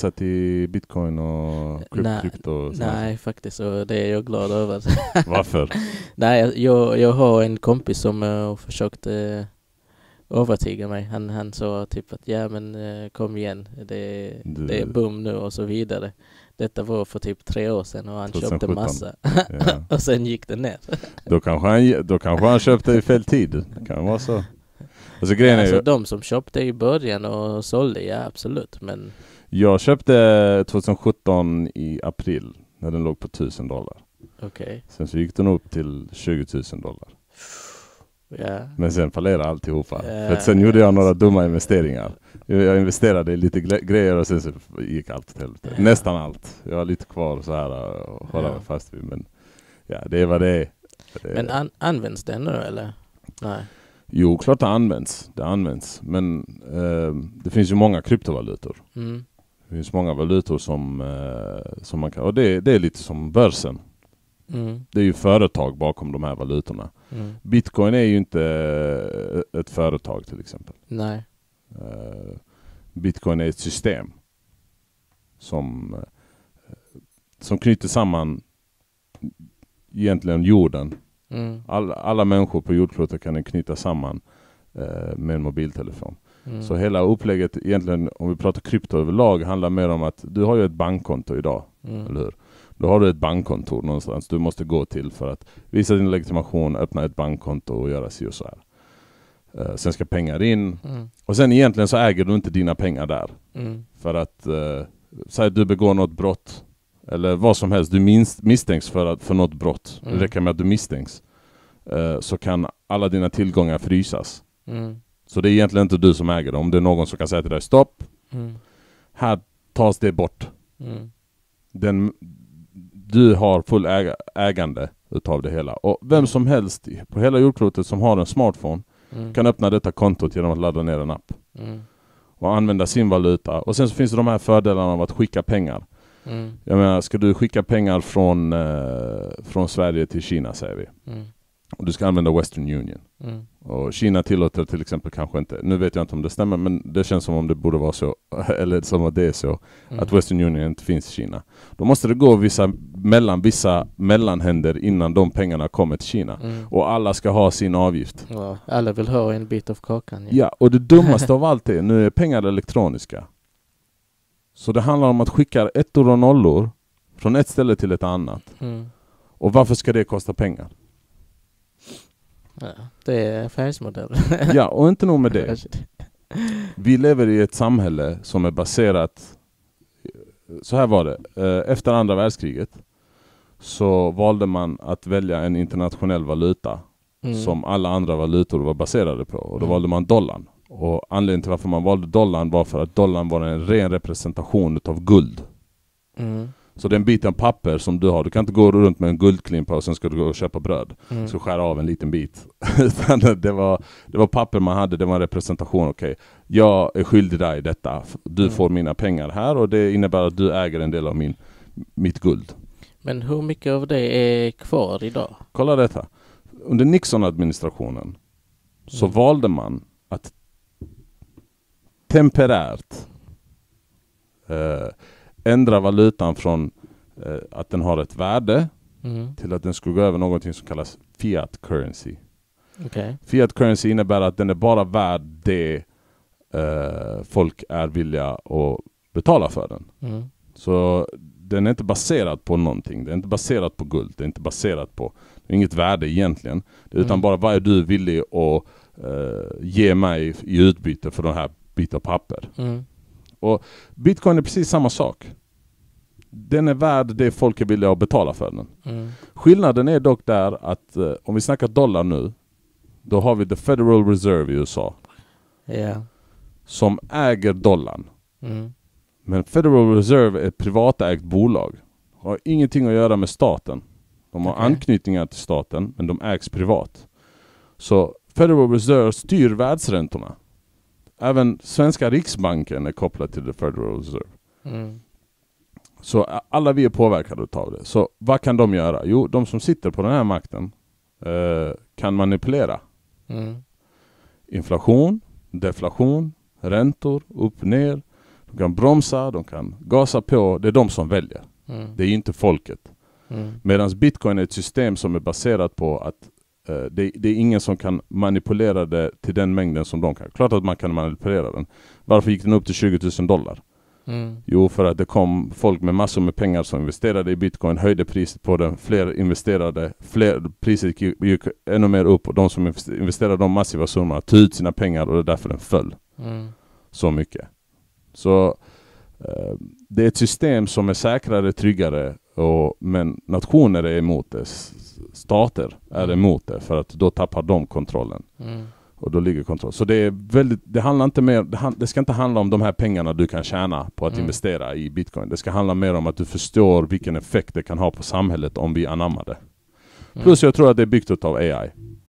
satsat i bitcoin och krypto? Och nej, faktiskt. Och det är jag glad över. Varför? nej, jag, jag har en kompis som uh, eh, försökte uh, övertyga mig. Han, han sa typ att ja men uh, kom igen, det, du... det är boom nu och så vidare. Detta var för typ tre år sedan och han 2017. köpte massa. och sen gick det ner. då, kanske han, då kanske han köpte i fel tid. Det kan vara så. Alltså, grejen alltså, ju... De som köpte i början och sålde, ja absolut. Men jag köpte 2017 i april när den låg på 1000 dollar. Okay. Sen så gick den upp till 20 000 dollar. Yeah. Men sen fallerade alltihopa. Yeah. För sen gjorde jag några dumma investeringar. Jag investerade i lite grejer och sen så gick allt åt helvete. Yeah. Nästan allt. Jag har lite kvar så här och äh, hålla yeah. mig fast vid. Men ja, det var det. det. Men an används den nu eller? Nej. Jo, klart det används. Det används. Men eh, det finns ju många kryptovalutor. Mm. Det finns många valutor som, eh, som man kan, och det, det är lite som börsen. Mm. Det är ju företag bakom de här valutorna. Mm. Bitcoin är ju inte eh, ett företag till exempel. Nej. Eh, Bitcoin är ett system som, som knyter samman egentligen jorden. Mm. All, alla människor på jordklotet kan knyta samman med en mobiltelefon. Mm. Så hela upplägget egentligen, om vi pratar krypto överlag, handlar mer om att du har ju ett bankkonto idag, mm. eller hur? Då har du ett bankkontor någonstans du måste gå till för att visa din legitimation, öppna ett bankkonto och göra si och så här. Uh, sen ska pengar in. Mm. Och sen egentligen så äger du inte dina pengar där. Mm. För att, uh, säg att du begår något brott, eller vad som helst, du minst, misstänks för, att, för något brott. Mm. Det räcker med att du misstänks. Uh, så kan alla dina tillgångar frysas. Mm. Så det är egentligen inte du som äger det. Om det är någon som kan säga till dig stopp, mm. här tas det bort. Mm. Den, du har full äga, ägande utav det hela. Och vem mm. som helst på hela jordklotet som har en smartphone mm. kan öppna detta kontot genom att ladda ner en app. Mm. Och använda sin valuta. Och sen så finns det de här fördelarna av att skicka pengar. Mm. Jag menar, ska du skicka pengar från, eh, från Sverige till Kina säger vi och du ska använda Western Union. Mm. Och Kina tillåter till exempel kanske inte, nu vet jag inte om det stämmer, men det känns som om det borde vara så, eller som att det är så, mm. att Western Union inte finns i Kina. Då måste det gå vissa mellan vissa mellanhänder innan de pengarna kommer till Kina. Mm. Och alla ska ha sin avgift. Ja, alla vill ha en bit av kakan. Ja, ja och det dummaste av allt är, nu är pengar elektroniska. Så det handlar om att skicka ettor och nollor från ett ställe till ett annat. Mm. Och varför ska det kosta pengar? Ja, det är affärsmodellen. ja, och inte nog med det. Vi lever i ett samhälle som är baserat... Så här var det. Eh, efter andra världskriget så valde man att välja en internationell valuta mm. som alla andra valutor var baserade på. Och då mm. valde man dollarn. Och anledningen till varför man valde dollarn var för att dollarn var en ren representation utav guld. Mm. Så den biten papper som du har, du kan inte gå runt med en guldklimpa och sen ska du gå och köpa bröd. Mm. Så skära av en liten bit. det, var, det var papper man hade, det var en representation. Okej, okay. jag är skyldig dig detta. Du mm. får mina pengar här och det innebär att du äger en del av min, mitt guld. Men hur mycket av det är kvar idag? Kolla detta. Under Nixon-administrationen så mm. valde man att temperärt eh, ändra valutan från eh, att den har ett värde mm. till att den skulle gå över någonting som kallas fiat currency. Okay. Fiat currency innebär att den är bara värd det eh, folk är villiga att betala för den. Mm. Så den är inte baserad på någonting. Det är inte baserat på guld. Det är inte baserat på inget värde egentligen. Utan mm. bara vad är du villig att eh, ge mig i utbyte för den här biten papper? Mm. Och Bitcoin är precis samma sak. Den är värd det folk är villiga att betala för den. Mm. Skillnaden är dock där att eh, om vi snackar dollar nu, då har vi the Federal Reserve i USA. Yeah. Som äger dollarn. Mm. Men Federal Reserve är ett privatägt bolag. Har ingenting att göra med staten. De har okay. anknytningar till staten, men de ägs privat. Så Federal Reserve styr världsräntorna även svenska riksbanken är kopplad till the Federal Reserve. Mm. Så alla vi är påverkade av det. Så vad kan de göra? Jo, de som sitter på den här makten eh, kan manipulera. Mm. Inflation, deflation, räntor, upp, ner. De kan bromsa, de kan gasa på. Det är de som väljer. Mm. Det är inte folket. Mm. Medan bitcoin är ett system som är baserat på att Eh, det, det, är ingen som kan manipulera det till den mängden som de kan. Klart att man kan manipulera den. Varför gick den upp till 20 000 dollar? Mm. Jo, för att det kom folk med massor med pengar som investerade i bitcoin, höjde priset på den, fler investerade, fler, priset gick, gick ännu mer upp och de som investerade de massiva summorna tog ut sina pengar och det är därför den föll. Mm. Så mycket. Så eh, det är ett system som är säkrare, tryggare, och, men nationer är emot det stater är mm. emot det för att då tappar de kontrollen. Mm. Och då ligger kontrollen. Så det är väldigt, det handlar inte mer, det, ska inte handla om de här pengarna du kan tjäna på att mm. investera i bitcoin. Det ska handla mer om att du förstår vilken effekt det kan ha på samhället om vi anammar det. Mm. Plus jag tror att det är byggt av AI.